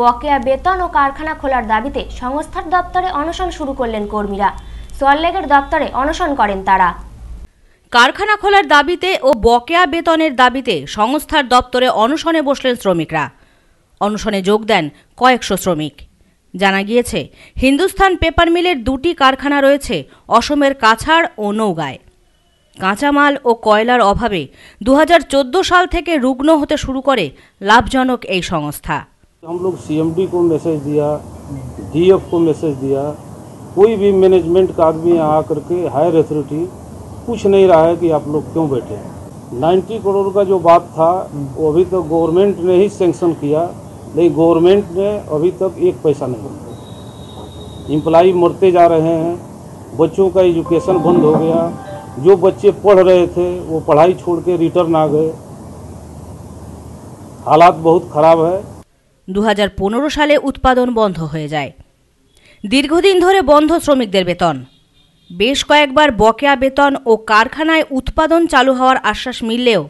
বকেয়া বেতন ও কারখানা খোলার দাবিতে সংস্থার দপ্তরে অনশন শুরু করলেন কর্মীরা সল্টলেকের দপ্তরে অনশন করেন তারা কারখানা খোলার দাবিতে ও বকেয়া বেতনের দাবিতে সংস্থার দপ্তরে অনশনে বসলেন শ্রমিকরা অনশনে যোগ দেন কয়েকশো শ্রমিক জানা গিয়েছে হিন্দুস্থান পেপার মিলের দুটি কারখানা রয়েছে অসমের কাছাড় ও নৌগায় কাঁচামাল ও কয়লার অভাবে দু সাল থেকে রুগ্ন হতে শুরু করে লাভজনক এই সংস্থা तो हम लोग सीएमडी को मैसेज दिया डीएफ को मैसेज दिया कोई भी मैनेजमेंट का आदमी यहाँ आकर के हायर अथॉरिटी पूछ नहीं रहा है कि आप लोग क्यों बैठे हैं नाइन्टी करोड़ का जो बात था वो अभी तक तो गवर्नमेंट ने ही सेंक्शन किया नहीं गवर्नमेंट ने अभी तक एक पैसा नहीं दिया इम्प्लाई मरते जा रहे हैं बच्चों का एजुकेशन बंद हो गया जो बच्चे पढ़ रहे थे वो पढ़ाई छोड़ के रिटर्न आ गए हालात बहुत ख़राब है দু সালে উৎপাদন বন্ধ হয়ে যায় দীর্ঘদিন ধরে বন্ধ শ্রমিকদের বেতন বেশ কয়েকবার বকেয়া বেতন ও কারখানায় উৎপাদন চালু হওয়ার আশ্বাস মিললেও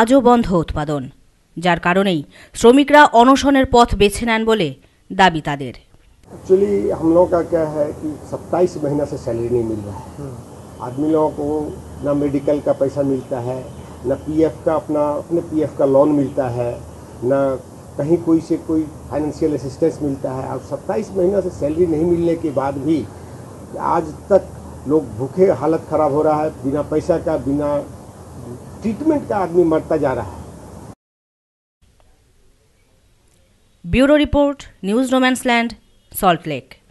আজও বন্ধ উৎপাদন যার কারণেই শ্রমিকরা অনশনের পথ বেছে নেন বলে দাবি তাদের অ্যাকচুয়ালি हम लोग का क्या है कि सत्ताईस महीना মিল सैलरी नहीं मिल रहा है आदमी लोगों को ना না कहीं कोई से कोई फाइनेंशियल असिस्टेंस मिलता है और सत्ताईस महीना से सैलरी नहीं मिलने के बाद भी आज तक लोग भूखे हालत खराब हो रहा है बिना पैसा का बिना ट्रीटमेंट का आदमी मरता जा रहा है bureau report news romance land Salt lake